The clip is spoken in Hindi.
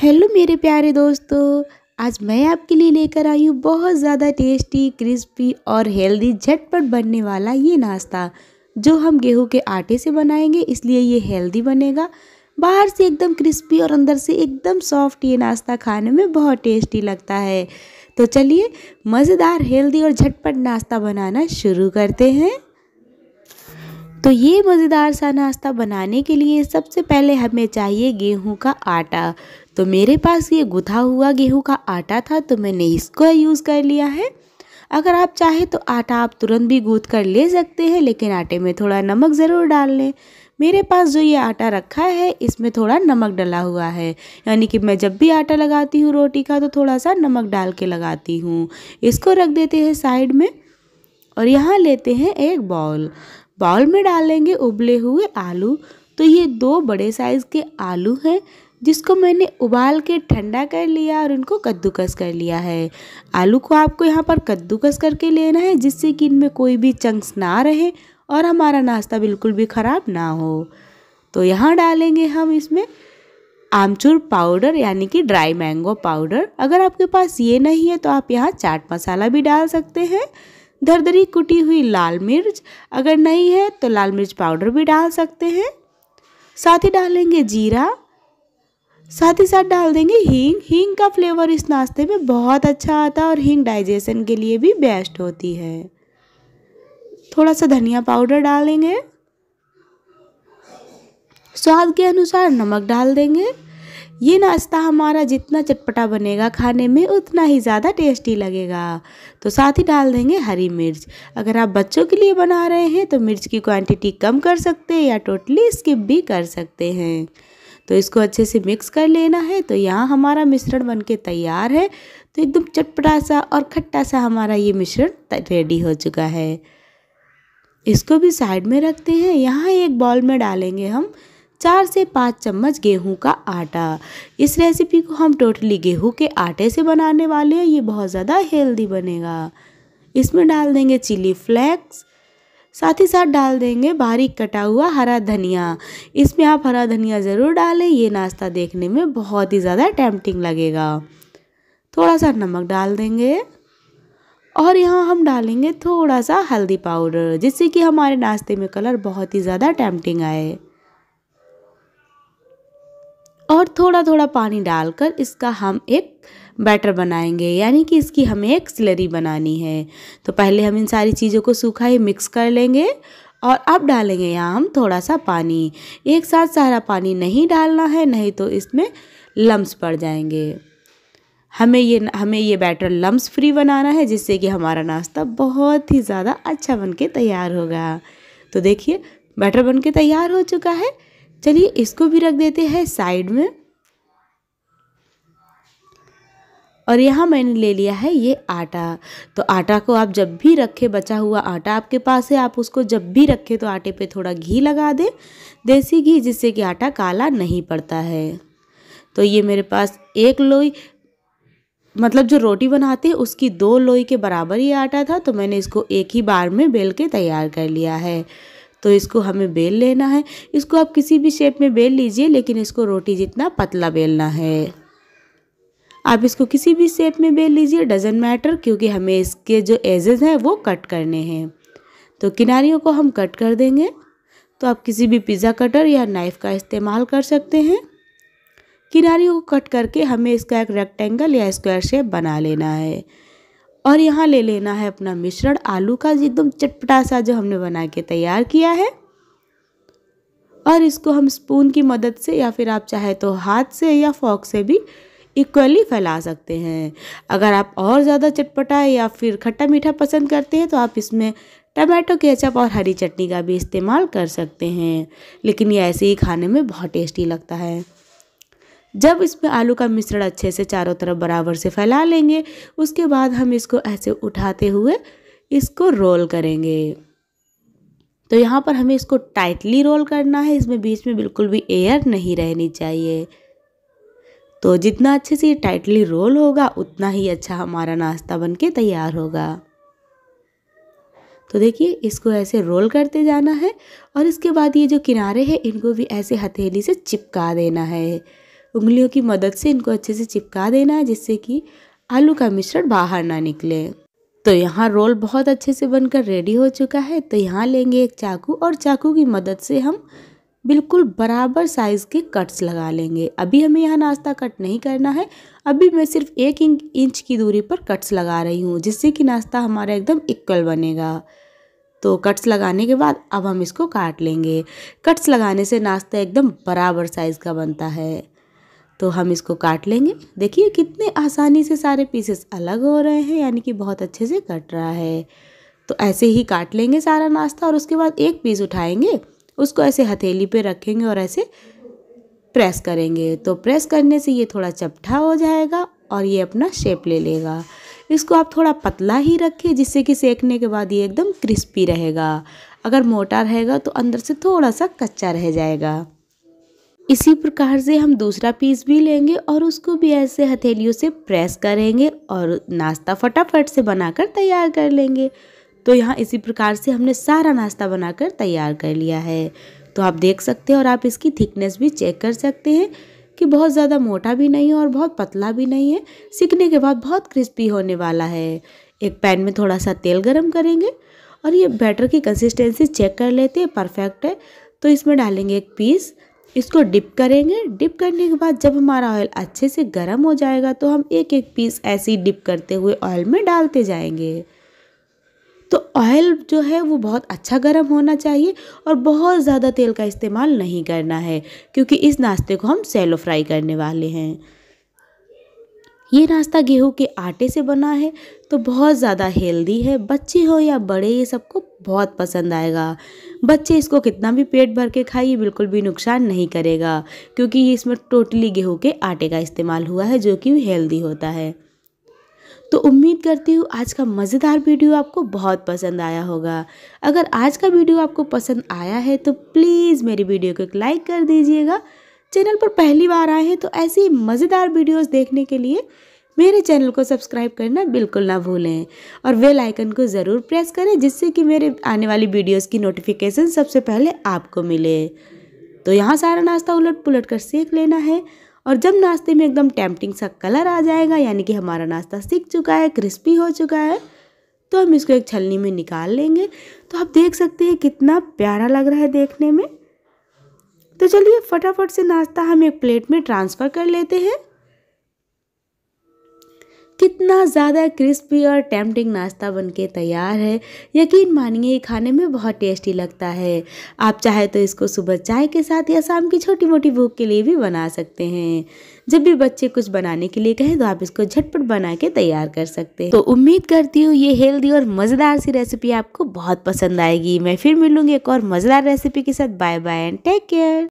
हेलो मेरे प्यारे दोस्तों आज मैं आपके लिए लेकर आई हूँ बहुत ज़्यादा टेस्टी क्रिस्पी और हेल्दी झटपट बनने वाला ये नाश्ता जो हम गेहूं के आटे से बनाएंगे इसलिए ये हेल्दी बनेगा बाहर से एकदम क्रिस्पी और अंदर से एकदम सॉफ्ट ये नाश्ता खाने में बहुत टेस्टी लगता है तो चलिए मज़ेदार हेल्दी और झटपट नाश्ता बनाना शुरू करते हैं तो ये मज़ेदार सा नाश्ता बनाने के लिए सबसे पहले हमें चाहिए गेहूं का आटा तो मेरे पास ये गुथा हुआ गेहूं का आटा था तो मैंने इसको यूज़ कर लिया है अगर आप चाहें तो आटा आप तुरंत भी गूँथ कर ले सकते हैं लेकिन आटे में थोड़ा नमक ज़रूर डाल लें मेरे पास जो ये आटा रखा है इसमें थोड़ा नमक डला हुआ है यानी कि मैं जब भी आटा लगाती हूँ रोटी का तो थोड़ा सा नमक डाल के लगाती हूँ इसको रख देते हैं साइड में और यहाँ लेते हैं एक बाउल बाउल में डालेंगे उबले हुए आलू तो ये दो बड़े साइज़ के आलू हैं जिसको मैंने उबाल के ठंडा कर लिया और इनको कद्दूकस कर लिया है आलू को आपको यहाँ पर कद्दूकस करके लेना है जिससे कि इनमें कोई भी चंक्स ना रहे और हमारा नाश्ता बिल्कुल भी ख़राब ना हो तो यहाँ डालेंगे हम इसमें आमचूर पाउडर यानी कि ड्राई मैंगो पाउडर अगर आपके पास ये नहीं है तो आप यहाँ चाट मसाला भी डाल सकते हैं धरधरी कुटी हुई लाल मिर्च अगर नहीं है तो लाल मिर्च पाउडर भी डाल सकते हैं साथ ही डालेंगे जीरा साथ ही साथ डाल देंगे हींग हींग का फ्लेवर इस नाश्ते में बहुत अच्छा आता है और हींग डाइजेशन के लिए भी बेस्ट होती है थोड़ा सा धनिया पाउडर डालेंगे स्वाद के अनुसार नमक डाल देंगे ये नाश्ता हमारा जितना चटपटा बनेगा खाने में उतना ही ज़्यादा टेस्टी लगेगा तो साथ ही डाल देंगे हरी मिर्च अगर आप बच्चों के लिए बना रहे हैं तो मिर्च की क्वांटिटी कम कर सकते हैं या टोटली स्किप भी कर सकते हैं तो इसको अच्छे से मिक्स कर लेना है तो यहाँ हमारा मिश्रण बन के तैयार है तो एकदम चटपटा सा और खट्टा सा हमारा ये मिश्रण रेडी हो चुका है इसको भी साइड में रखते हैं यहाँ एक बॉल में डालेंगे हम चार से पाँच चम्मच गेहूं का आटा इस रेसिपी को हम टोटली गेहूं के आटे से बनाने वाले हैं ये बहुत ज़्यादा हेल्दी बनेगा इसमें डाल देंगे चिली फ्लेक्स साथ ही साथ डाल देंगे बारीक कटा हुआ हरा धनिया इसमें आप हरा धनिया ज़रूर डालें ये नाश्ता देखने में बहुत ही ज़्यादा टेम्पटिंग लगेगा थोड़ा सा नमक डाल देंगे और यहाँ हम डालेंगे थोड़ा सा हल्दी पाउडर जिससे कि हमारे नाश्ते में कलर बहुत ही ज़्यादा टेम्पटिंग आए और थोड़ा थोड़ा पानी डालकर इसका हम एक बैटर बनाएंगे यानी कि इसकी हमें एक स्लरी बनानी है तो पहले हम इन सारी चीज़ों को सूखा ही मिक्स कर लेंगे और अब डालेंगे यहाँ हम थोड़ा सा पानी एक साथ सारा पानी नहीं डालना है नहीं तो इसमें लम्स पड़ जाएंगे हमें ये हमें ये बैटर लम्स फ्री बनाना है जिससे कि हमारा नाश्ता बहुत ही ज़्यादा अच्छा बन के तैयार होगा तो देखिए बैटर बन के तैयार हो चुका है चलिए इसको भी रख देते हैं साइड में और यहाँ मैंने ले लिया है ये आटा तो आटा को आप जब भी रखें बचा हुआ आटा आपके पास है आप उसको जब भी रखें तो आटे पे थोड़ा घी लगा दें देसी घी जिससे कि आटा काला नहीं पड़ता है तो ये मेरे पास एक लोई मतलब जो रोटी बनाते हैं उसकी दो लोई के बराबर ही आटा था तो मैंने इसको एक ही बार में बेल के तैयार कर लिया है तो इसको हमें बेल लेना है इसको आप किसी भी शेप में बेल लीजिए लेकिन इसको रोटी जितना पतला बेलना है आप इसको किसी भी शेप में बेल लीजिए डजेंट मैटर क्योंकि हमें इसके जो एजेज हैं वो कट करने हैं तो किनारियों को हम कट कर देंगे तो आप किसी भी पिज़्ज़ा कटर या नाइफ़ का इस्तेमाल कर सकते हैं किनारियों को कट करके हमें इसका एक रेक्टेंगल या स्क्वायर शेप बना लेना है और यहाँ ले लेना है अपना मिश्रण आलू का एकदम चटपटा सा जो हमने बना के तैयार किया है और इसको हम स्पून की मदद से या फिर आप चाहे तो हाथ से या फॉक से भी इक्वली फैला सकते हैं अगर आप और ज़्यादा चटपटा या फिर खट्टा मीठा पसंद करते हैं तो आप इसमें टमाटो केचप और हरी चटनी का भी इस्तेमाल कर सकते हैं लेकिन ये ऐसे ही खाने में बहुत टेस्टी लगता है जब इसमें आलू का मिश्रण अच्छे से चारों तरफ बराबर से फैला लेंगे उसके बाद हम इसको ऐसे उठाते हुए इसको रोल करेंगे तो यहाँ पर हमें इसको टाइटली रोल करना है इसमें बीच में बिल्कुल भी एयर नहीं रहनी चाहिए तो जितना अच्छे से ये टाइटली रोल होगा उतना ही अच्छा हमारा नाश्ता बन के तैयार होगा तो देखिए इसको ऐसे रोल करते जाना है और इसके बाद ये जो किनारे हैं इनको भी ऐसे हथेली से चिपका देना है उंगलियों की मदद से इनको अच्छे से चिपका देना है जिससे कि आलू का मिश्रण बाहर ना निकले तो यहाँ रोल बहुत अच्छे से बनकर रेडी हो चुका है तो यहाँ लेंगे एक चाकू और चाकू की मदद से हम बिल्कुल बराबर साइज़ के कट्स लगा लेंगे अभी हमें यहाँ नाश्ता कट नहीं करना है अभी मैं सिर्फ एक इंच की दूरी पर कट्स लगा रही हूँ जिससे कि नाश्ता हमारा एकदम इक्वल बनेगा तो कट्स लगाने के बाद अब हम इसको काट लेंगे कट्स लगाने से नाश्ता एकदम बराबर साइज़ का बनता है तो हम इसको काट लेंगे देखिए कितने आसानी से सारे पीसेस अलग हो रहे हैं यानी कि बहुत अच्छे से कट रहा है तो ऐसे ही काट लेंगे सारा नाश्ता और उसके बाद एक पीस उठाएंगे उसको ऐसे हथेली पे रखेंगे और ऐसे प्रेस करेंगे तो प्रेस करने से ये थोड़ा चपटा हो जाएगा और ये अपना शेप ले लेगा इसको आप थोड़ा पतला ही रखें जिससे कि सेकने के बाद ये एकदम क्रिस्पी रहेगा अगर मोटा रहेगा तो अंदर से थोड़ा सा कच्चा रह जाएगा इसी प्रकार से हम दूसरा पीस भी लेंगे और उसको भी ऐसे हथेलियों से प्रेस करेंगे और नाश्ता फटाफट से बनाकर तैयार कर लेंगे तो यहाँ इसी प्रकार से हमने सारा नाश्ता बनाकर तैयार कर लिया है तो आप देख सकते हैं और आप इसकी थिकनेस भी चेक कर सकते हैं कि बहुत ज़्यादा मोटा भी नहीं है और बहुत पतला भी नहीं है सीखने के बाद बहुत क्रिस्पी होने वाला है एक पैन में थोड़ा सा तेल गरम करेंगे और ये बैटर की कंसिस्टेंसी चेक कर लेते हैं परफेक्ट है तो इसमें डालेंगे एक पीस इसको डिप करेंगे डिप करने के बाद जब हमारा ऑयल अच्छे से गर्म हो जाएगा तो हम एक एक पीस ऐसे ही डिप करते हुए ऑयल में डालते जाएंगे तो ऑयल जो है वो बहुत अच्छा गर्म होना चाहिए और बहुत ज़्यादा तेल का इस्तेमाल नहीं करना है क्योंकि इस नाश्ते को हम सैलो फ्राई करने वाले हैं ये नाश्ता गेहूं के आटे से बना है तो बहुत ज़्यादा हेल्दी है बच्चे हो या बड़े ये सबको बहुत पसंद आएगा बच्चे इसको कितना भी पेट भर के खाइए बिल्कुल भी नुकसान नहीं करेगा क्योंकि इसमें टोटली गेहूं के आटे का इस्तेमाल हुआ है जो कि हेल्दी होता है तो उम्मीद करती हूँ आज का मज़ेदार वीडियो आपको बहुत पसंद आया होगा अगर आज का वीडियो आपको पसंद आया है तो प्लीज़ मेरी वीडियो को एक लाइक कर दीजिएगा चैनल पर पहली बार आए हैं तो ऐसे ही मज़ेदार वीडियोस देखने के लिए मेरे चैनल को सब्सक्राइब करना बिल्कुल ना भूलें और बेल आइकन को ज़रूर प्रेस करें जिससे कि मेरे आने वाली वीडियोज़ की नोटिफिकेशन सबसे पहले आपको मिले तो यहाँ सारा नाश्ता उलट पुलट कर सेक लेना है और जब नाश्ते में एकदम टेम्पटिंग सा कलर आ जाएगा यानी कि हमारा नाश्ता सीख चुका है क्रिस्पी हो चुका है तो हम इसको एक छलनी में निकाल लेंगे तो आप देख सकते हैं कितना प्यारा लग रहा है देखने में तो चलिए फटाफट से नाश्ता हम एक प्लेट में ट्रांसफ़र कर लेते हैं कितना ज़्यादा क्रिस्पी और टैम्पटिंग नाश्ता बनके तैयार है यकीन मानिए ये खाने में बहुत टेस्टी लगता है आप चाहे तो इसको सुबह चाय के साथ या शाम की छोटी मोटी भूख के लिए भी बना सकते हैं जब भी बच्चे कुछ बनाने के लिए कहें तो आप इसको झटपट बना के तैयार कर सकते हैं तो उम्मीद करती हूँ ये हेल्दी और मज़ेदार सी रेसिपी आपको बहुत पसंद आएगी मैं फिर मिलूंगी एक और मज़ेदार रेसिपी के साथ bye bye and take care